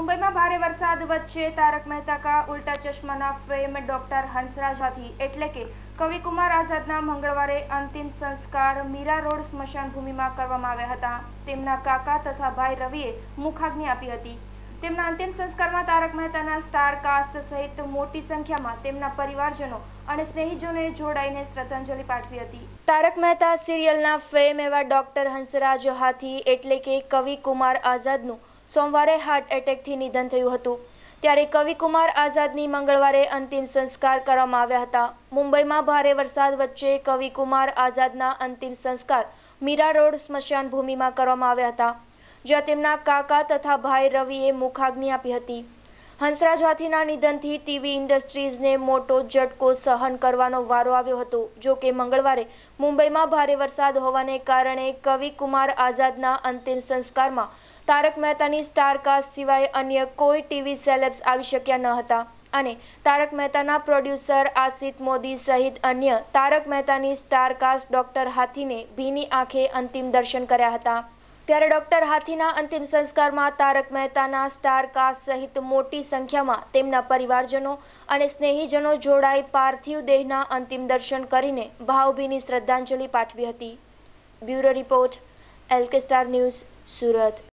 મુંબઈમાં ભારે વરસાદ વચ્ચે તારક મહેતા કા ઉલ્ટા ચશ્માના ફેમ ડોક્ટર હંસરાજ એટલે કે કવિકુમાર આઝાદના મંગળવારે અંતિમ સંસ્કાર મીરા રોડ સ્મશાન ભૂમિમાં કરવામાં આવ્યા હતા તેમના કાકા તથા ભાઈ રવિએ મુખાગ્નિ આપી હતી તેમના અંતિમ સંસ્કારમાં તારક મહેતાના સ્ટાર કાસ્ટ સહિત મોટી સંખ્યામાં તેમના પરિવારજનો અને સ્નેહીજનોએ જોડાઈને શ્રદ્ધાંજલિ પાઠવી હતી તારક મહેતા સિરિયલના ફેમ એવા ડોક્ટર હંસરાજ હાથી એટલે કે કવિ કુમાર આઝાદનું સોમવારે હાર્ટ એટેકથી નિધન થયું હતું ત્યારે કવિકુમાર આઝાદની મંગળવારે અંતિમ સંસ્કાર કરવામાં આવ્યા હતા મુંબઈમાં ભારે વરસાદ વચ્ચે કવિકુમાર આઝાદના અંતિમ સંસ્કાર મીરા રોડ સ્મશાન ભૂમિમાં કરવામાં આવ્યા હતા જ્યાં તેમના કાકા તથા ભાઈ રવિએ મુખાગ્નિ આપી હતી હંસરાજ નિધનથી ટીવી ઇન્ડસ્ટ્રીઝને મોટો ઝટકો સહન કરવાનો વારો આવ્યો હતો જો કે મંગળવારે મુંબઈમાં ભારે વરસાદ હોવાને કારણે કવિ કુમાર આઝાદના અંતિમ સંસ્કારમાં તારક મહેતાની સ્ટારકાસ્ટ સિવાય અન્ય કોઈ ટીવી સેલેબ્સ આવી શક્યા ન હતા અને તારક મહેતાના પ્રોડ્યુસર આસિત મોદી સહિત અન્ય તારક મહેતાની સ્ટારકાસ્ટ ડોક્ટર હાથીને ભીની આંખે અંતિમ દર્શન કર્યા હતા ત્યારે ડોક્ટર હાથીના અંતિમ સંસ્કારમાં તારક મહેતાના સ્ટાર કાસ્ટ સહિત મોટી સંખ્યામાં તેમના પરિવારજનો અને સ્નેહીજનો જોડાઈ પાર્થિવ દેહના અંતિમ દર્શન કરીને ભાવભીની શ્રદ્ધાંજલિ પાઠવી હતી bureau report L K star news Surat